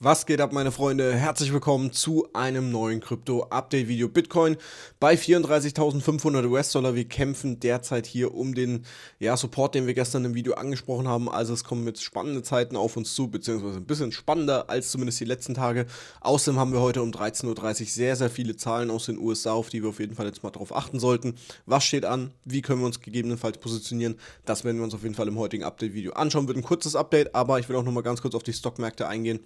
Was geht ab, meine Freunde? Herzlich willkommen zu einem neuen Krypto-Update-Video. Bitcoin bei 34.500 US-Dollar. Wir kämpfen derzeit hier um den ja, Support, den wir gestern im Video angesprochen haben. Also es kommen jetzt spannende Zeiten auf uns zu, beziehungsweise ein bisschen spannender als zumindest die letzten Tage. Außerdem haben wir heute um 13.30 Uhr sehr, sehr viele Zahlen aus den USA, auf die wir auf jeden Fall jetzt mal drauf achten sollten. Was steht an? Wie können wir uns gegebenenfalls positionieren? Das werden wir uns auf jeden Fall im heutigen Update-Video anschauen. Wird ein kurzes Update, aber ich will auch nochmal ganz kurz auf die Stockmärkte eingehen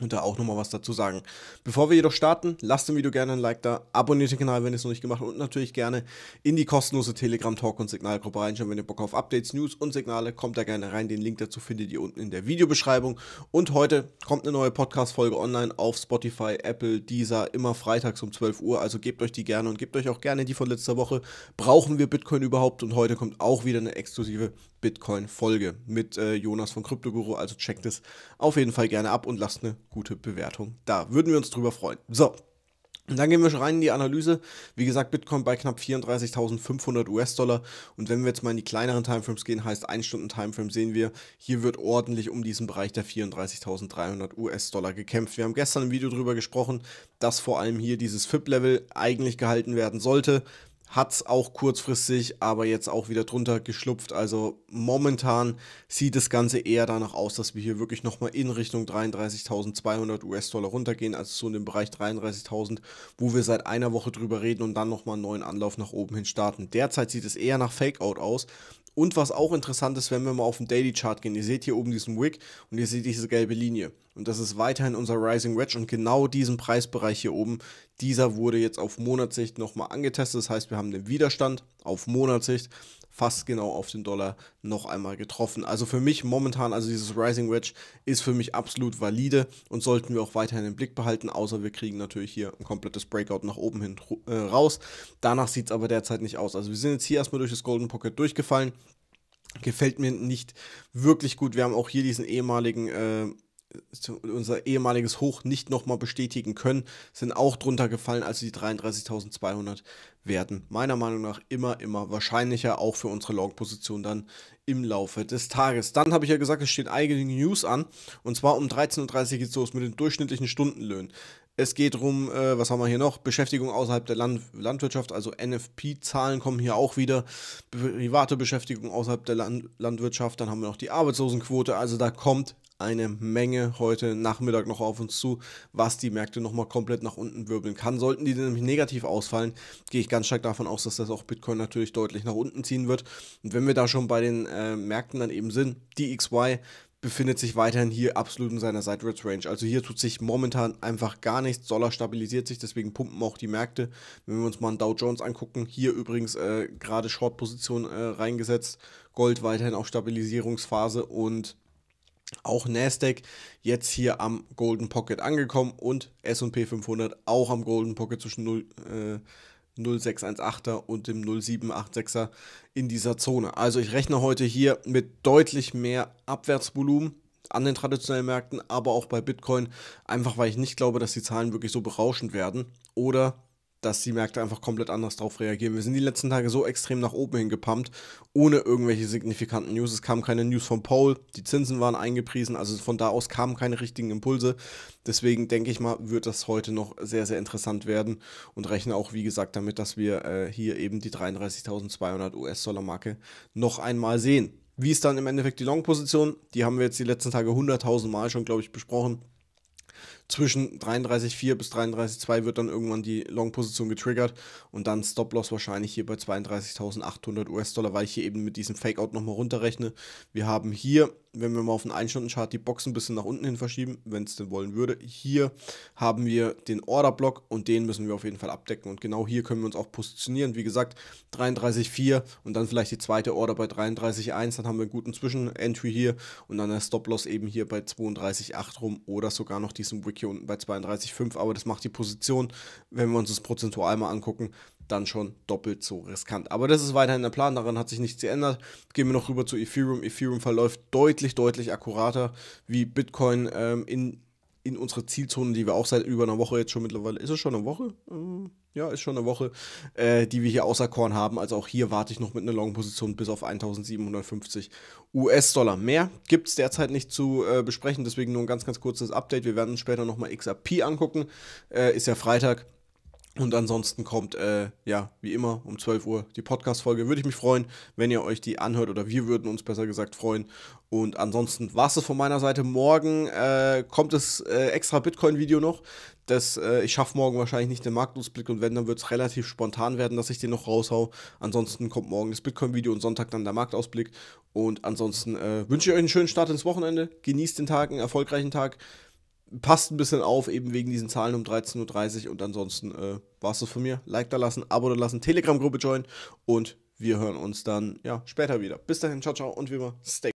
und da auch nochmal was dazu sagen. Bevor wir jedoch starten, lasst dem Video gerne ein Like da, abonniert den Kanal, wenn ihr es noch nicht gemacht habt und natürlich gerne in die kostenlose Telegram-Talk- und Signalgruppe reinschauen, wenn ihr Bock auf Updates, News und Signale, kommt da gerne rein. Den Link dazu findet ihr unten in der Videobeschreibung. Und heute kommt eine neue Podcast-Folge online auf Spotify, Apple, Deezer, immer freitags um 12 Uhr, also gebt euch die gerne und gebt euch auch gerne die von letzter Woche. Brauchen wir Bitcoin überhaupt? Und heute kommt auch wieder eine exklusive Bitcoin-Folge mit äh, Jonas von CryptoGuru. Also checkt es auf jeden Fall gerne ab und lasst eine gute Bewertung da. Würden wir uns drüber freuen. So. Und dann gehen wir schon rein in die Analyse. Wie gesagt, Bitcoin bei knapp 34.500 US-Dollar. Und wenn wir jetzt mal in die kleineren Timeframes gehen, heißt 1 Stunden Timeframe, sehen wir, hier wird ordentlich um diesen Bereich der 34.300 US-Dollar gekämpft. Wir haben gestern im Video darüber gesprochen, dass vor allem hier dieses FIP-Level eigentlich gehalten werden sollte hat's auch kurzfristig, aber jetzt auch wieder drunter geschlupft. Also momentan sieht das Ganze eher danach aus, dass wir hier wirklich nochmal in Richtung 33.200 US-Dollar runtergehen, also so in dem Bereich 33.000, wo wir seit einer Woche drüber reden und dann nochmal einen neuen Anlauf nach oben hin starten. Derzeit sieht es eher nach Fakeout aus, und was auch interessant ist, wenn wir mal auf den Daily Chart gehen, ihr seht hier oben diesen Wick und ihr seht diese gelbe Linie. Und das ist weiterhin unser Rising Wedge und genau diesen Preisbereich hier oben, dieser wurde jetzt auf Monatssicht nochmal angetestet. Das heißt, wir haben den Widerstand auf Monatssicht fast genau auf den Dollar noch einmal getroffen. Also für mich momentan, also dieses Rising Wedge ist für mich absolut valide und sollten wir auch weiterhin im Blick behalten, außer wir kriegen natürlich hier ein komplettes Breakout nach oben hin äh, raus. Danach sieht es aber derzeit nicht aus. Also wir sind jetzt hier erstmal durch das Golden Pocket durchgefallen. Gefällt mir nicht wirklich gut. Wir haben auch hier diesen ehemaligen äh, unser ehemaliges Hoch nicht nochmal bestätigen können, sind auch drunter gefallen, also die 33.200 werden meiner Meinung nach immer, immer wahrscheinlicher, auch für unsere Long-Position dann im Laufe des Tages. Dann habe ich ja gesagt, es stehen eigene News an und zwar um 13.30 Uhr geht es los mit den durchschnittlichen Stundenlöhnen. Es geht darum, äh, was haben wir hier noch? Beschäftigung außerhalb der Land Landwirtschaft, also NFP-Zahlen kommen hier auch wieder. Private Beschäftigung außerhalb der Land Landwirtschaft, dann haben wir noch die Arbeitslosenquote, also da kommt eine Menge heute Nachmittag noch auf uns zu, was die Märkte nochmal komplett nach unten wirbeln kann. Sollten die nämlich negativ ausfallen, gehe ich ganz stark davon aus, dass das auch Bitcoin natürlich deutlich nach unten ziehen wird. Und wenn wir da schon bei den äh, Märkten dann eben sind, die XY befindet sich weiterhin hier absolut in seiner Sideways Range. Also hier tut sich momentan einfach gar nichts. Dollar stabilisiert sich, deswegen pumpen auch die Märkte. Wenn wir uns mal einen Dow Jones angucken, hier übrigens äh, gerade Short-Position äh, reingesetzt. Gold weiterhin auf Stabilisierungsphase und auch Nasdaq jetzt hier am Golden Pocket angekommen und SP 500 auch am Golden Pocket zwischen 0, äh, 0618er und dem 0786er in dieser Zone. Also ich rechne heute hier mit deutlich mehr Abwärtsvolumen an den traditionellen Märkten, aber auch bei Bitcoin, einfach weil ich nicht glaube, dass die Zahlen wirklich so berauschend werden oder dass die Märkte einfach komplett anders darauf reagieren. Wir sind die letzten Tage so extrem nach oben hin gepumpt, ohne irgendwelche signifikanten News. Es kam keine News vom Paul, die Zinsen waren eingepriesen, also von da aus kamen keine richtigen Impulse. Deswegen denke ich mal, wird das heute noch sehr, sehr interessant werden und rechne auch, wie gesagt, damit, dass wir äh, hier eben die 33.200 US-Dollar-Marke noch einmal sehen. Wie ist dann im Endeffekt die Long-Position? Die haben wir jetzt die letzten Tage 100.000 Mal schon, glaube ich, besprochen zwischen 33,4 bis 33,2 wird dann irgendwann die Long-Position getriggert und dann Stop-Loss wahrscheinlich hier bei 32.800 US-Dollar, weil ich hier eben mit diesem Fake-Out nochmal runterrechne. Wir haben hier wenn wir mal auf den 1-Stunden-Chart die Box ein bisschen nach unten hin verschieben, wenn es denn wollen würde. Hier haben wir den Order-Block und den müssen wir auf jeden Fall abdecken. Und genau hier können wir uns auch positionieren. Wie gesagt, 33,4 und dann vielleicht die zweite Order bei 33,1. Dann haben wir einen guten Zwischen-Entry hier und dann der Stop-Loss eben hier bei 32,8 rum oder sogar noch diesen Wick hier unten bei 32,5. Aber das macht die Position, wenn wir uns das prozentual mal angucken, dann schon doppelt so riskant. Aber das ist weiterhin der Plan, daran hat sich nichts geändert. Gehen wir noch rüber zu Ethereum. Ethereum verläuft deutlich, deutlich akkurater wie Bitcoin ähm, in, in unsere Zielzone, die wir auch seit über einer Woche jetzt schon mittlerweile, ist es schon eine Woche? Ähm, ja, ist schon eine Woche, äh, die wir hier außer Korn haben. Also auch hier warte ich noch mit einer Long-Position bis auf 1750 US-Dollar. Mehr gibt es derzeit nicht zu äh, besprechen, deswegen nur ein ganz, ganz kurzes Update. Wir werden uns später nochmal XRP angucken. Äh, ist ja Freitag und ansonsten kommt, äh, ja, wie immer um 12 Uhr die Podcast-Folge. Würde ich mich freuen, wenn ihr euch die anhört oder wir würden uns besser gesagt freuen. Und ansonsten war es das von meiner Seite. Morgen äh, kommt das äh, extra Bitcoin-Video noch. Das, äh, ich schaffe morgen wahrscheinlich nicht den Marktausblick und wenn, dann wird es relativ spontan werden, dass ich den noch raushau. Ansonsten kommt morgen das Bitcoin-Video und Sonntag dann der Marktausblick. Und ansonsten äh, wünsche ich euch einen schönen Start ins Wochenende. Genießt den Tag, einen erfolgreichen Tag passt ein bisschen auf, eben wegen diesen Zahlen um 13.30 Uhr. Und ansonsten äh, war es das von mir. Like da lassen, Abo da lassen, Telegram-Gruppe joinen. Und wir hören uns dann ja, später wieder. Bis dahin, ciao, ciao und wie immer, stay.